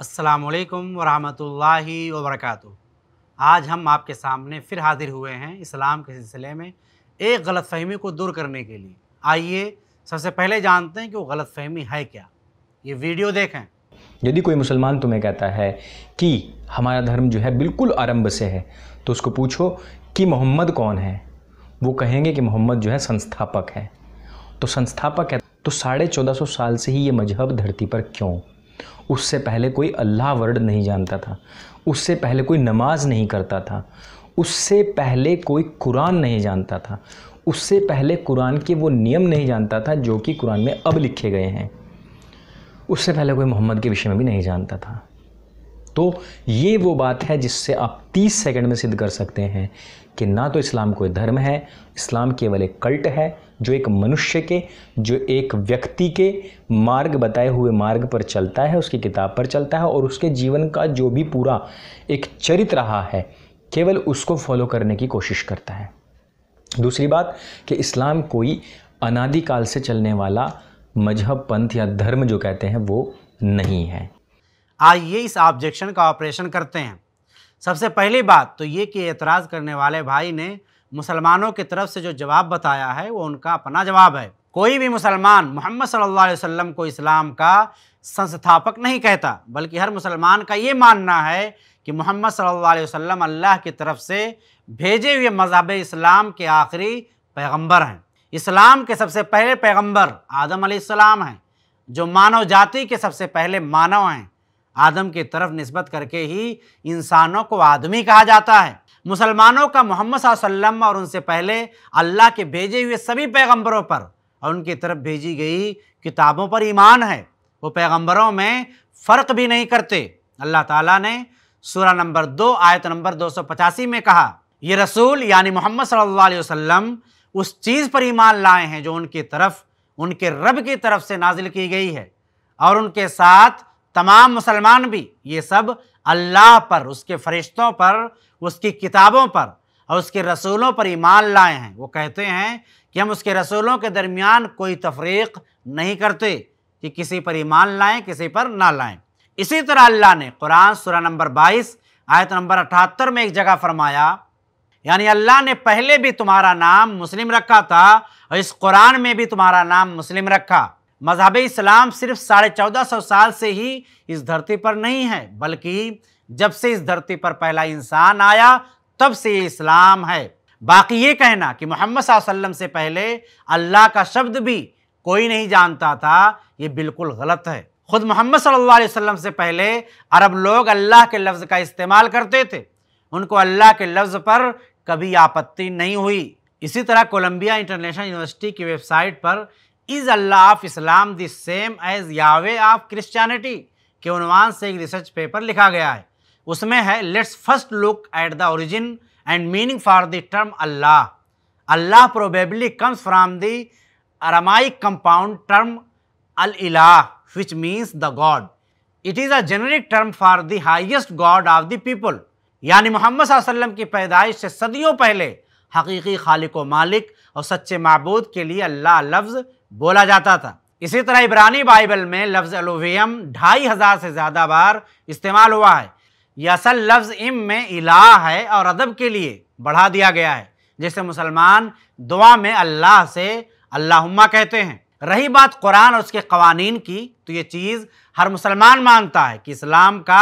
असलकम वरहमतुल्लाहि वरक आज हम आपके सामने फिर हाजिर हुए हैं इस्लाम के सिलसिले में एक गलत फहमी को दूर करने के लिए आइए सबसे पहले जानते हैं कि वो गलत फहमी है क्या ये वीडियो देखें यदि कोई मुसलमान तुम्हें कहता है कि हमारा धर्म जो है बिल्कुल आरंभ से है तो उसको पूछो कि मोहम्मद कौन है वो कहेंगे कि मोहम्मद जो है संस्थापक है तो संस्थापक है तो साढ़े चौदह सौ साल से ही ये मजहब धरती पर क्यों उससे पहले कोई अल्लाह वर्ड नहीं जानता था उससे पहले कोई नमाज नहीं करता था उससे पहले कोई कुरान नहीं जानता था उससे पहले कुरान के वो नियम नहीं जानता था जो कि कुरान में अब लिखे गए हैं उससे पहले कोई मोहम्मद के विषय में भी नहीं जानता था तो ये वो बात है जिससे आप 30 सेकंड में सिद्ध कर सकते हैं कि ना तो इस्लाम कोई धर्म है इस्लाम केवल एक कल्ट है जो एक मनुष्य के जो एक व्यक्ति के मार्ग बताए हुए मार्ग पर चलता है उसकी किताब पर चलता है और उसके जीवन का जो भी पूरा एक चरित रहा है केवल उसको फॉलो करने की कोशिश करता है दूसरी बात कि इस्लाम कोई अनादिकाल से चलने वाला मजहब पंथ या धर्म जो कहते हैं वो नहीं है आइए इस ऑब्जेक्शन का ऑपरेशन करते हैं सबसे पहली बात तो ये कि एतराज़ करने वाले भाई ने मुसलमानों की तरफ से जो जवाब बताया है वो उनका अपना जवाब है कोई भी मुसलमान मोहम्मद सल्लल्लाहु अलैहि वसल्लम को इस्लाम का संस्थापक नहीं कहता बल्कि हर मुसलमान का ये मानना है कि मोहम्मद सल्लल्लाहु अलैहि वसल्लम अल्लाह की तरफ से भेजे हुए मजहब इस्लाम के आखिरी पैगंबर हैं इस्लाम के सबसे पहले पैगंबर आदम अलैहिस्सलाम हैं जो मानव जाति के सबसे पहले मानव हैं आदम के तरफ नस्बत करके ही इंसानों को आदमी कहा जाता है मुसलमानों का मोहम्मद वसल्लम और उनसे पहले अल्लाह के भेजे हुए सभी पैगंबरों पर और उनकी तरफ भेजी गई किताबों पर ईमान है वो पैगंबरों में फ़र्क भी नहीं करते अल्लाह ताला ने सूरा नंबर दो आयत नंबर दो सौ पचासी में कहा ये रसूल यानी मोहम्मद सल्ला वसम वसल्लम उस चीज़ पर ईमान लाए हैं जो उनकी तरफ उनके रब की तरफ से नाजिल की गई है और उनके साथ तमाम मुसलमान भी ये सब अल्लाह पर उसके फरिश्तों पर उसकी किताबों पर और उसके रसूलों पर ईमान लाए हैं वो कहते हैं कि हम उसके रसूलों के दरमियान कोई तफरीक नहीं करते कि किसी पर ईमान लाएं किसी पर ना लाएं इसी तरह अल्लाह ने कुरान सुरा नंबर 22 आयत नंबर 78 में एक जगह फरमाया यानी अल्लाह ने पहले भी तुम्हारा नाम मुस्लिम रखा था और इस कुरान में भी तुम्हारा नाम मुस्लिम रखा मजहब इस्लाम सिर्फ साढ़े चौदह सौ साल से ही इस धरती पर नहीं है बल्कि जब से इस धरती पर पहला इंसान आया तब से ये इस्लाम है बाकी ये कहना कि मोहम्मद वसल्लम से पहले अल्लाह का शब्द भी कोई नहीं जानता था ये बिल्कुल गलत है खुद मोहम्मद सल्लल्लाहु अलैहि वसल्लम से पहले अरब लोग अल्लाह के लफ्ज़ का इस्तेमाल करते थे उनको अल्लाह के लफ्ज़ पर कभी आपत्ति नहीं हुई इसी तरह कोलंबिया इंटरनेशनल यूनिवर्सिटी की वेबसाइट पर is Allah of Islam the same as Yahweh of Christianity के उनवान से एक रिसर्च पेपर लिखा गया है उसमें है let's first look at the origin and meaning for the term Allah Allah probably comes from the Aramaic compound term al ilah which means the god it is a generic term for the highest god of the people यानी Muhammad वसल्लम की पैदाइश से सदियों पहले हकीकी खालिक व मालिक और सच्चे मबूद के लिए अल्लाह लफ्ज़ बोला जाता था इसी तरह इब्रानी बाइबल में लफ्ज़ अलोवियम ढाई हज़ार से ज़्यादा बार इस्तेमाल हुआ है यह असल लफ्ज़ इम में इलाह है और अदब के लिए बढ़ा दिया गया है जैसे मुसलमान दुआ में अल्लाह से अल्लाहुम्मा कहते हैं रही बात कुरान और उसके कवानीन की तो ये चीज़ हर मुसलमान मानता है कि इस्लाम का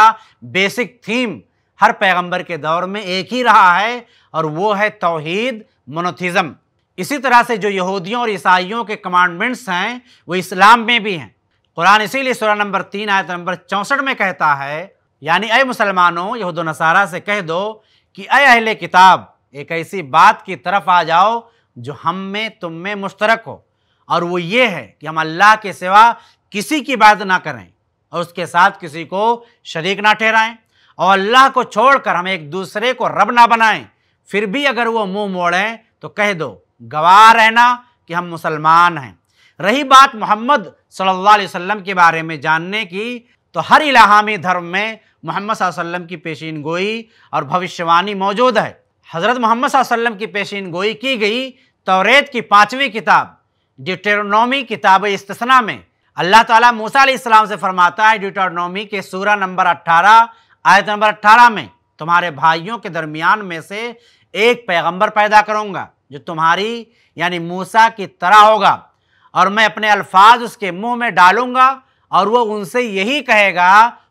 बेसिक थीम हर पैगंबर के दौर में एक ही रहा है और वो है तोहद मोनोथिज्म इसी तरह से जो यहूदियों और ईसाइयों के कमांडमेंट्स हैं वो इस्लाम में भी हैं कुरान इसीलिए सूर्य नंबर तीन आयत नंबर चौंसठ में कहता है यानी अय मुसलमानों यहूद नसारा से कह दो कि अय अहले किताब एक ऐसी बात की तरफ आ जाओ जो हम में तुम में मुश्तरक हो और वो ये है कि हम अल्लाह के सिवा किसी की बात ना करें और उसके साथ किसी को शरीक ना ठहराएं और अल्लाह को छोड़कर हम एक दूसरे को रब ना बनाएं फिर भी अगर वो मुंह मोड़ें तो कह दो गवाह रहना कि हम मुसलमान हैं रही बात मोहम्मद सल्लल्लाहु अलैहि वसल्लम के बारे में जानने की तो हर इलाहामी धर्म में मोहम्मद वसल्लम की पेशीन गोई और भविष्यवाणी मौजूद है हज़रत मोहम्मद वसल्लम की पेशीन गोई की गई तोरेत की पाँचवीं किताब डिटेरोनॉमी किताब इस्तना में अल्लाह ताला मूसा इस्लाम से फरमाता है डिटेरोनॉमी के सूरा नंबर 18 आयत नंबर 18 में तुम्हारे भाइयों के दरमियान में से एक पैगंबर पैदा करूंगा जो तुम्हारी यानी मूसा की तरह होगा और मैं अपने अल्फाज उसके मुंह में डालूंगा और वो उनसे यही कहेगा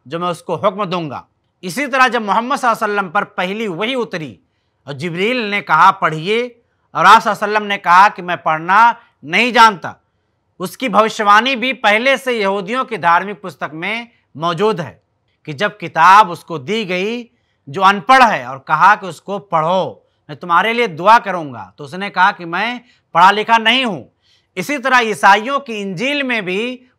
जो मैं उसको हुक्म दूंगा इसी तरह जब मोहम्मद वसल्लम पर पहली वही उतरी और जबरील ने कहा पढ़िए और आसम ने कहा कि मैं पढ़ना नहीं जानता उसकी भविष्यवाणी भी पहले से यहूदियों की धार्मिक पुस्तक में मौजूद है कि जब किताब उसको दी गई जो अनपढ़ है और कहा कि उसको पढ़ो मैं तुम्हारे लिए दुआ करूंगा तो उसने कहा कि मैं पढ़ा लिखा नहीं हूँ इसी तरह ईसाइयों की इंजील में भी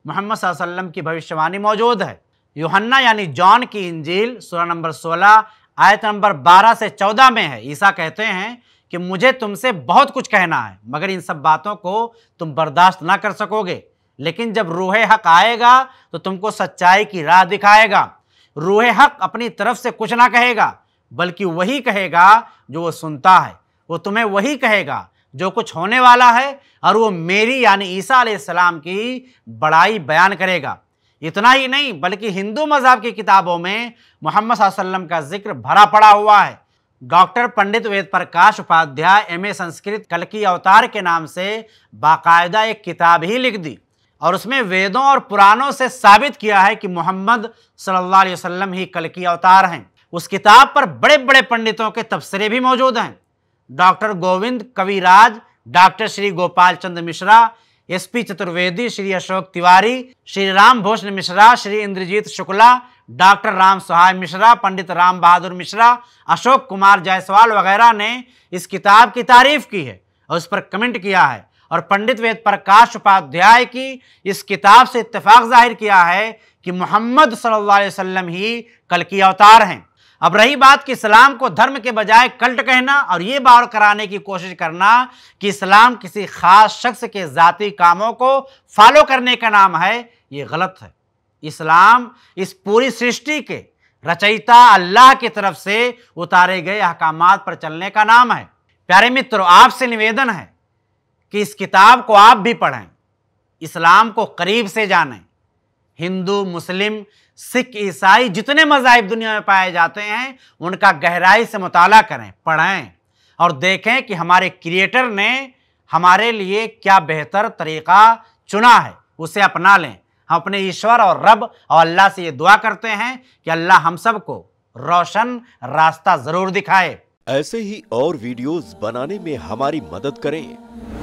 मोहम्मद वसल्लम की भविष्यवाणी मौजूद है योहन्ना यानी जॉन की इंजील सोलह नंबर सोलह आयत नंबर बारह से चौदह में है ईसा कहते हैं कि मुझे तुमसे बहुत कुछ कहना है मगर इन सब बातों को तुम बर्दाश्त ना कर सकोगे लेकिन जब रूह हक आएगा तो तुमको सच्चाई की राह दिखाएगा रूह हक अपनी तरफ से कुछ ना कहेगा बल्कि वही कहेगा जो वो सुनता है वो तुम्हें वही कहेगा जो कुछ होने वाला है और वो मेरी यानी ईसा आलाम की बड़ाई बयान करेगा इतना ही नहीं बल्कि हिंदू मज़हब की किताबों में मोहम्मद वसल्लम का जिक्र भरा पड़ा हुआ है doctor Pandit Ved Prakash Upadhyay M A Sanskrit कल की अवतार के नाम से बाकायदा एक किताब ही लिख दी और उसमें वेदों और पुरानों से साबित किया है कि मोहम्मद सल्ला वसलम ही कल की अवतार हैं उस किताब पर बड़े बड़े पंडितों के तबसरे भी मौजूद हैं doctor Govind Kaviraj doctor Shri Gopal Chandra Mishra S P Chaturvedi Shri Ashok Tiwari Shri Ram Bhushan Mishra Shri Indrajit Shukla doctor Ram Sahay Mishra Pandit Ram Bahadur Mishra Ashok Kumar Jaiswal वगैरह ने इस किताब की तारीफ की है और उस पर कमेंट किया है और पंडित वेद प्रकाश उपाध्याय की इस किताब से इत्तेफाक जाहिर किया है कि मोहम्मद सल्लल्लाहु अलैहि वसल्लम ही कल की अवतार हैं अब रही बात कि इस्लाम को धर्म के बजाय कल्ट कहना और ये बार कराने की कोशिश करना कि इस्लाम किसी खास शख्स के जाति कामों को फॉलो करने का नाम है ये गलत है इस्लाम इस पूरी सृष्टि के रचयिता अल्लाह की तरफ से उतारे गए अहकाम पर चलने का नाम है प्यारे मित्रों आपसे निवेदन है कि इस किताब को आप भी पढ़ें इस्लाम को करीब से जानें हिंदू मुस्लिम सिख ईसाई जितने मजाहब दुनिया में पाए जाते हैं उनका गहराई से मुताला करें पढ़ें और देखें कि हमारे क्रिएटर ने हमारे लिए क्या बेहतर तरीका चुना है उसे अपना लें हम अपने ईश्वर और रब और अल्लाह से ये दुआ करते हैं कि अल्लाह हम सबको रोशन रास्ता जरूर दिखाए ऐसे ही और वीडियोस बनाने में हमारी मदद करें